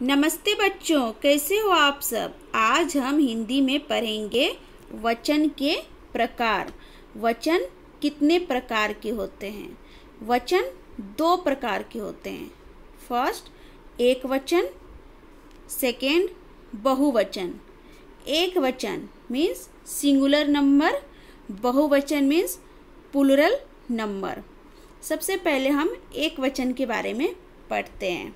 नमस्ते बच्चों कैसे हो आप सब आज हम हिंदी में पढ़ेंगे वचन के प्रकार वचन कितने प्रकार के होते हैं वचन दो प्रकार के होते हैं फर्स्ट एक वचन सेकेंड बहुवचन एक वचन मीन्स सिंगुलर नंबर बहुवचन मीन्स पुलरल नंबर सबसे पहले हम एक वचन के बारे में पढ़ते हैं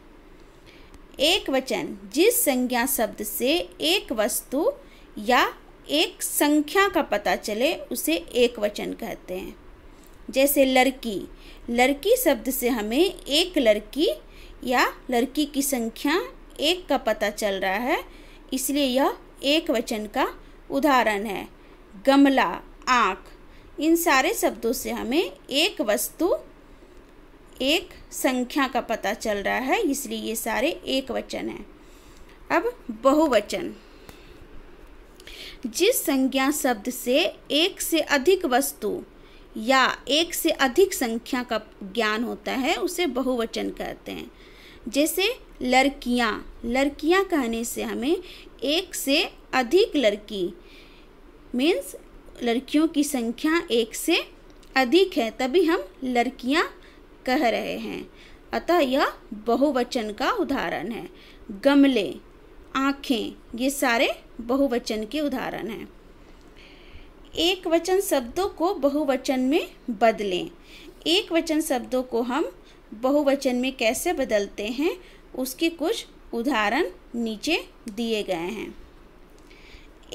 एक वचन जिस संज्ञा शब्द से एक वस्तु या एक संख्या का पता चले उसे एक वचन कहते हैं जैसे लड़की लड़की शब्द से हमें एक लड़की या लड़की की संख्या एक का पता चल रहा है इसलिए यह एक वचन का उदाहरण है गमला आँख इन सारे शब्दों से हमें एक वस्तु एक संख्या का पता चल रहा है इसलिए ये सारे एक वचन हैं अब बहुवचन जिस संज्ञा शब्द से एक से अधिक वस्तु या एक से अधिक संख्या का ज्ञान होता है उसे बहुवचन कहते हैं जैसे लड़कियाँ लड़कियाँ कहने से हमें एक से अधिक लड़की मीन्स लड़कियों की संख्या एक से अधिक है तभी हम लड़कियाँ कह रहे हैं अतः यह बहुवचन का उदाहरण है गमले आँखें ये सारे बहुवचन के उदाहरण हैं एक वचन शब्दों को बहुवचन में बदलें एक वचन शब्दों को हम बहुवचन में कैसे बदलते हैं उसके कुछ उदाहरण नीचे दिए गए हैं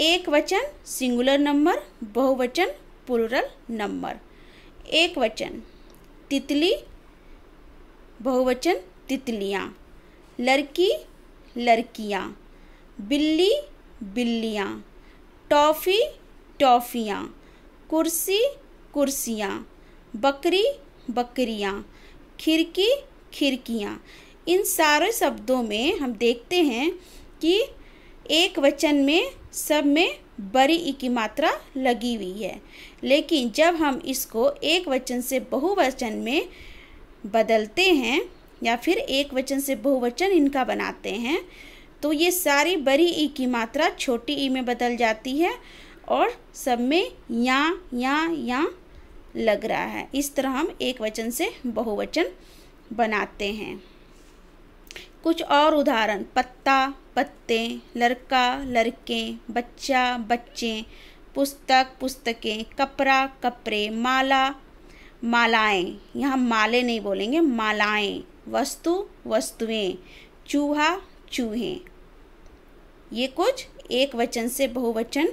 एक वचन सिंगुलर नंबर बहुवचन पुलरल नंबर एक वचन तितली बहुवचन तितलियाँ लड़की लड़कियाँ बिल्ली बिल्लियाँ टॉफ़ी टॉफ़ियाँ कुर्सी कुर्सियाँ बकरी बकरियाँ खिड़की खिड़कियाँ इन सारे शब्दों में हम देखते हैं कि एक वचन में सब में बड़ी ई की मात्रा लगी हुई है लेकिन जब हम इसको एक वचन से बहुवचन में बदलते हैं या फिर एक वचन से बहुवचन इनका बनाते हैं तो ये सारी बड़ी ई की मात्रा छोटी ई में बदल जाती है और सब में या या या लग रहा है इस तरह हम एक वचन से बहुवचन बनाते हैं कुछ और उदाहरण पत्ता पत्ते लड़का लड़के बच्चा बच्चे पुस्तक पुस्तकें कपड़ा कपड़े माला मालाएं यहाँ माले नहीं बोलेंगे मालाएं वस्तु वस्तुएं चूहा चूहे ये कुछ एक वचन से बहुवचन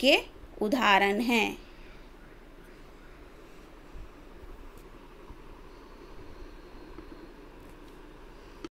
के उदाहरण हैं